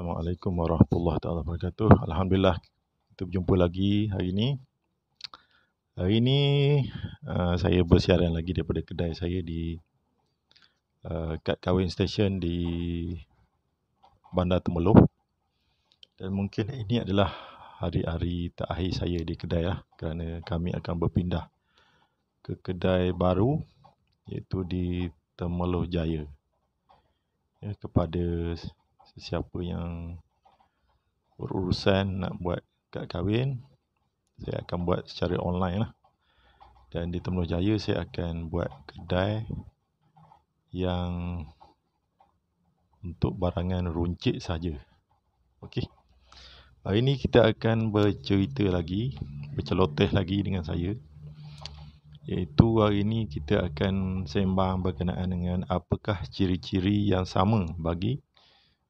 Assalamualaikum warahmatullahi wabarakatuh. Alhamdulillah kita berjumpa lagi hari ini. Hari ini uh, saya bersiaran lagi daripada kedai saya di uh, kat Kawin Station di Bandar Temeloh. Dan mungkin ini adalah hari-hari terakhir saya di kedai lah kerana kami akan berpindah ke kedai baru iaitu di Temeloh Jaya. Ya, kepada sesiapa yang berurusan nak buat kad kahwin saya akan buat secara online lah dan di Temenuh Jaya saya akan buat kedai yang untuk barangan runcit saja. Okey. Hari ini kita akan bercerita lagi, berceloteh lagi dengan saya. Iaitu hari ini kita akan sembang berkenaan dengan apakah ciri-ciri yang sama bagi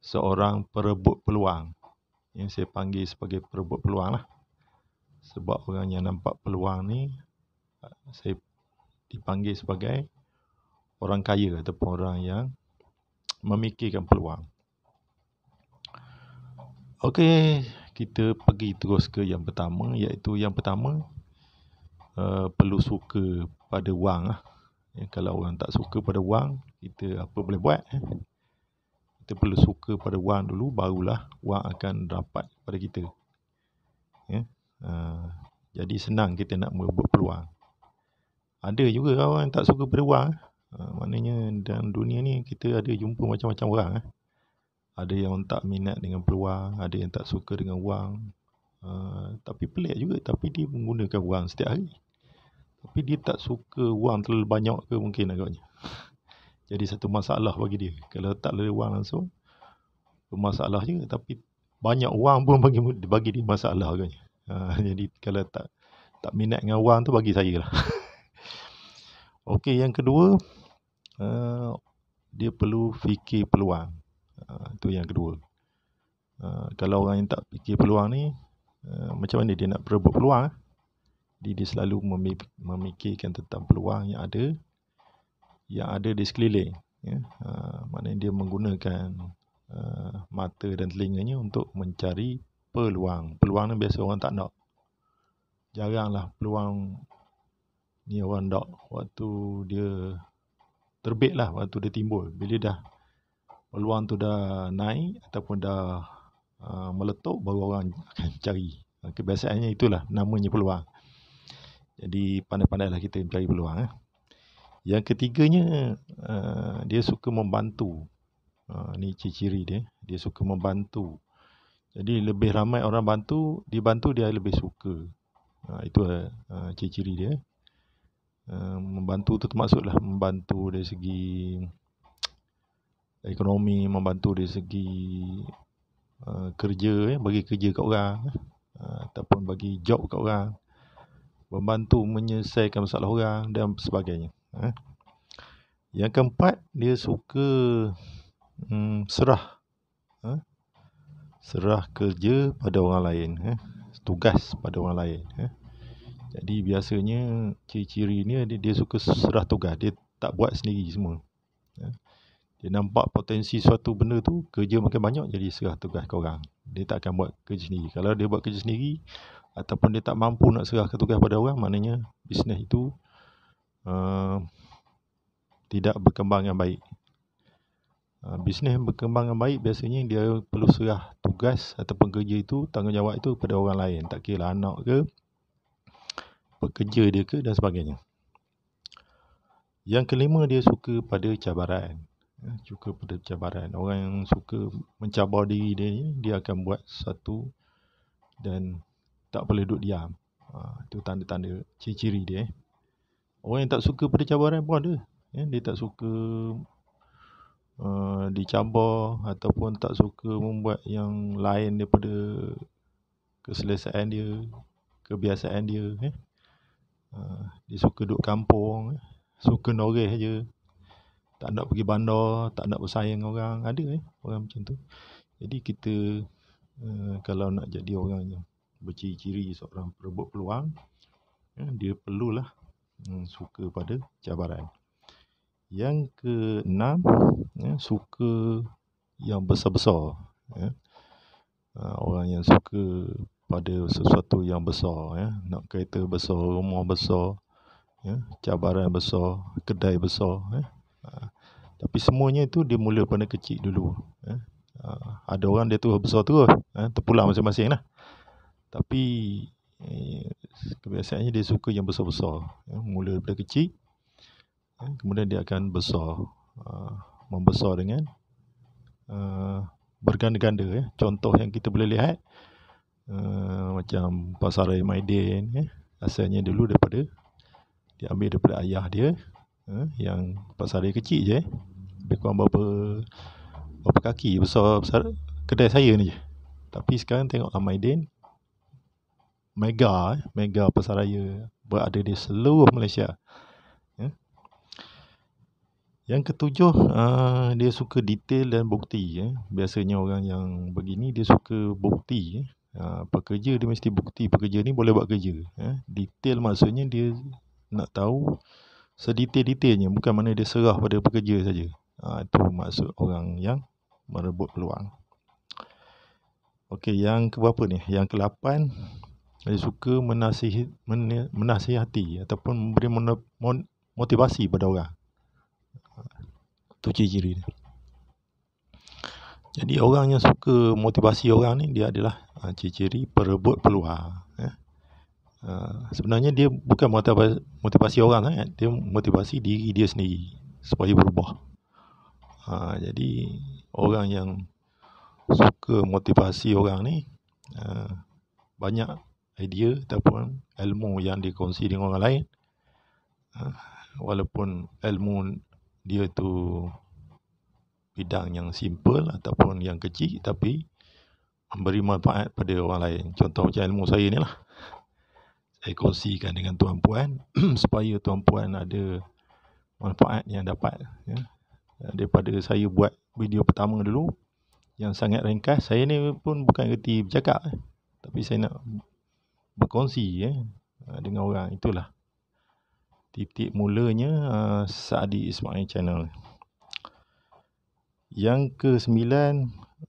seorang perebut peluang yang saya panggil sebagai perebut peluang lah. Sebab orang yang nampak peluang ni saya dipanggil sebagai orang kaya ataupun orang yang memikirkan peluang. Okey, kita pergi terus ke yang pertama iaitu yang pertama uh, perlu suka pada wang lah. Ya, kalau orang tak suka pada wang, kita apa boleh buat? Eh? kita perlu suka pada wang dulu barulah wang akan dapat pada kita ya uh, jadi senang kita nak merebut peluang ada juga kawan yang tak suka pada wang uh, maknanya dalam dunia ni kita ada jumpa macam-macam orang eh. ada yang tak minat dengan peluang ada yang tak suka dengan wang uh, tapi pelik juga tapi dia menggunakan wang setiap hari tapi dia tak suka wang terlalu banyak ke mungkin agaknya jadi satu masalah bagi dia kalau tak ada wang langsung masalah je tapi banyak wang pun bagi bagi dia masalah agaknya ha, jadi kalau tak tak minat dengan wang tu bagi saya lah okey yang kedua uh, dia perlu fikir peluang itu ha, uh, yang kedua uh, kalau orang yang tak fikir peluang ni uh, macam mana dia nak berebut peluang jadi eh? dia selalu memikirkan tentang peluang yang ada yang ada di sekeliling ya uh, maknanya dia menggunakan uh, mata dan telinganya untuk mencari peluang peluang ni biasa orang tak nak jaranglah peluang ni orang nak waktu dia lah, waktu dia timbul bila dah peluang tu dah naik ataupun dah uh, meletup baru orang akan cari kebiasaannya itulah namanya peluang jadi pandai-pandailah kita mencari peluang eh yang ketiganya uh, dia suka membantu. Uh, eh, ini ciri-ciri dia. Dia suka membantu. Jadi lebih ramai orang bantu, dibantu dia lebih suka. Uh, itu uh, ciri-ciri dia. Uh, membantu tu termasuklah membantu dari segi ekonomi, membantu dari segi uh, kerja, eh, bagi kerja kat orang uh, ataupun bagi job kat orang, membantu menyelesaikan masalah orang dan sebagainya. Ha? Yang keempat, dia suka hmm, serah. Ha? Serah kerja pada orang lain. Ha? Tugas pada orang lain. Ha? Jadi biasanya ciri-ciri ni dia, dia suka serah tugas. Dia tak buat sendiri semua. Ha? Dia nampak potensi suatu benda tu, kerja makin banyak jadi serah tugas ke orang. Dia tak akan buat kerja sendiri. Kalau dia buat kerja sendiri ataupun dia tak mampu nak serah ke tugas pada orang, maknanya bisnes itu uh, tidak berkembang dengan baik. Uh, bisnes berkembang dengan baik biasanya dia perlu serah tugas ataupun kerja itu, tanggungjawab itu kepada orang lain. Tak kira lah anak ke, pekerja dia ke dan sebagainya. Yang kelima dia suka pada cabaran. Eh, suka pada cabaran. Orang yang suka mencabar diri dia ni, dia akan buat satu dan tak boleh duduk diam. Ha, itu tanda-tanda ciri-ciri dia. Eh. Orang yang tak suka pada cabaran pun ada. Ya, dia tak suka uh, dicabar ataupun tak suka membuat yang lain daripada keselesaan dia, kebiasaan dia. Ya. Uh, dia suka duduk kampung, ya. suka noreh je. Tak nak pergi bandar, tak nak bersayang orang. Ada ya, orang macam tu. Jadi kita uh, kalau nak jadi orang yang berciri-ciri seorang perebut peluang, ya, dia perlulah hmm, suka pada cabaran. Yang keenam, ya, suka yang besar-besar. Ya. Ha, orang yang suka pada sesuatu yang besar. Ya. Nak kereta besar, rumah besar, ya. cabaran besar, kedai besar. Ya. Ha, tapi semuanya itu dia mula pada kecil dulu. Ya. Ha, ada orang dia tu besar terus. Ya, terpulang masing-masing lah. Tapi eh, kebiasaannya dia suka yang besar-besar ya, mula daripada kecil ya, kemudian dia akan besar uh, membesar dengan uh, berganda-ganda ya. contoh yang kita boleh lihat uh, macam pasar Maiden ya, asalnya dulu daripada diambil daripada ayah dia uh, yang pasar kecil je lebih ya. kurang berapa berapa kaki besar, besar kedai saya ni je tapi sekarang tengok Amaiden mega eh, mega pasaraya berada di seluruh Malaysia ya. yang ketujuh eh, dia suka detail dan bukti ya. biasanya orang yang begini dia suka bukti ya. eh, pekerja dia mesti bukti pekerja ni boleh buat kerja detail maksudnya dia nak tahu sedetail-detailnya bukan mana dia serah pada pekerja saja ah, itu maksud orang yang merebut peluang Okey, yang keberapa berapa ni? Yang kelapan. Dia suka menasihi, menasihati ataupun memberi motivasi pada orang. Itu ciri-ciri dia. Jadi orang yang suka motivasi orang ni dia adalah ha, ciri-ciri perebut peluang. Ya. Ha, sebenarnya dia bukan motivasi orang sangat. Eh. Dia motivasi diri dia sendiri supaya berubah. Ha, jadi orang yang suka motivasi orang ni banyak idea ataupun ilmu yang dikongsi dengan orang lain ah, walaupun ilmu dia tu bidang yang simple ataupun yang kecil tapi memberi manfaat pada orang lain contoh macam ilmu saya ni lah saya kongsikan dengan tuan puan supaya tuan puan ada manfaat yang dapat ya. Ah, daripada saya buat video pertama dulu yang sangat ringkas saya ni pun bukan reti bercakap tapi saya nak berkongsi ya eh, dengan orang itulah titik mulanya uh, Saadi Ismail channel. Yang ke sembilan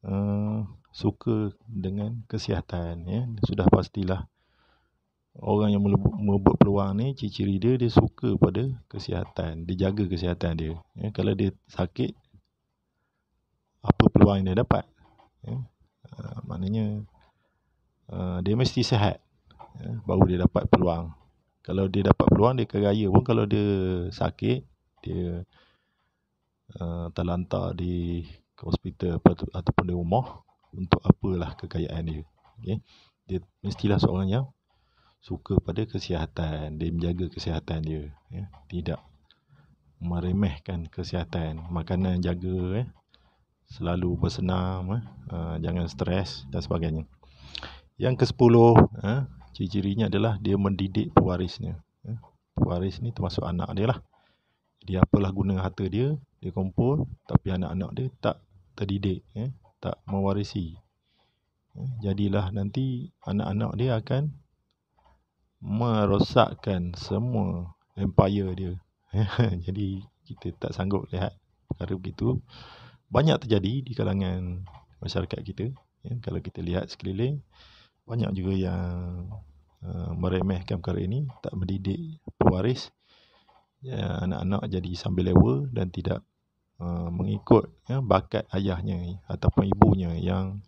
uh, eh, suka dengan kesihatan ya sudah pastilah orang yang membuat peluang ni ciri-ciri dia dia suka pada kesihatan dia jaga kesihatan dia ya kalau dia sakit apa peluang yang dia dapat ya uh, maknanya uh, dia mesti sihat ya, baru dia dapat peluang. Kalau dia dapat peluang dia kegaya. pun kalau dia sakit dia uh, terlantar di hospital ataupun di rumah untuk apalah kekayaan dia. Okay. Dia mestilah seorang yang suka pada kesihatan, dia menjaga kesihatan dia, ya. tidak meremehkan kesihatan, makanan jaga, ya. selalu bersenam, ya. uh, jangan stres dan sebagainya. Yang ke sepuluh, eh, ciri-cirinya adalah dia mendidik pewarisnya. Ya, pewaris ni termasuk anak dia lah. Jadi apalah guna harta dia, dia kumpul tapi anak-anak dia tak terdidik, ya, tak mewarisi. Ya, jadilah nanti anak-anak dia akan merosakkan semua empire dia. Jadi kita tak sanggup lihat perkara begitu. Banyak terjadi di kalangan masyarakat kita. kalau kita lihat sekeliling, banyak juga yang Eh, meremehkan perkara ini tak mendidik pewaris ya, anak-anak jadi sambil lewa dan tidak uh, mengikut ya, bakat ayahnya ataupun ibunya yang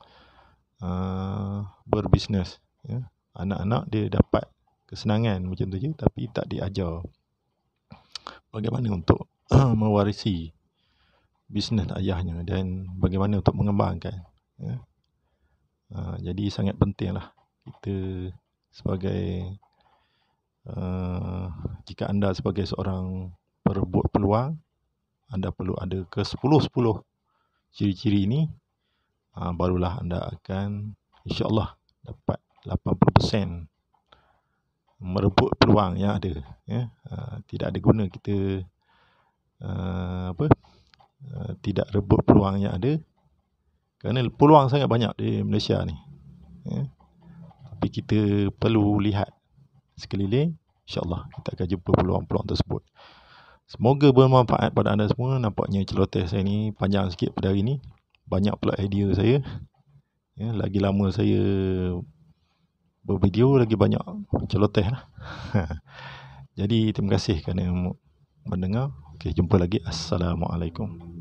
uh, berbisnes ya. anak-anak dia dapat kesenangan macam tu je tapi tak diajar bagaimana untuk mewarisi bisnes ayahnya dan bagaimana untuk mengembangkan ya. Uh, jadi sangat pentinglah kita sebagai uh, jika anda sebagai seorang perebut peluang anda perlu ada ke 10-10 ciri-ciri ini uh, barulah anda akan insyaAllah dapat 80% merebut peluang yang ada ya. uh, tidak ada guna kita uh, apa uh, tidak rebut peluang yang ada kerana peluang sangat banyak di Malaysia ni ya tapi kita perlu lihat sekeliling insyaallah kita akan jumpa peluang-peluang tersebut semoga bermanfaat pada anda semua nampaknya celoteh saya ni panjang sikit pada hari ni banyak pula idea saya ya, lagi lama saya bervideo lagi banyak celoteh lah jadi terima kasih kerana mendengar Okay jumpa lagi assalamualaikum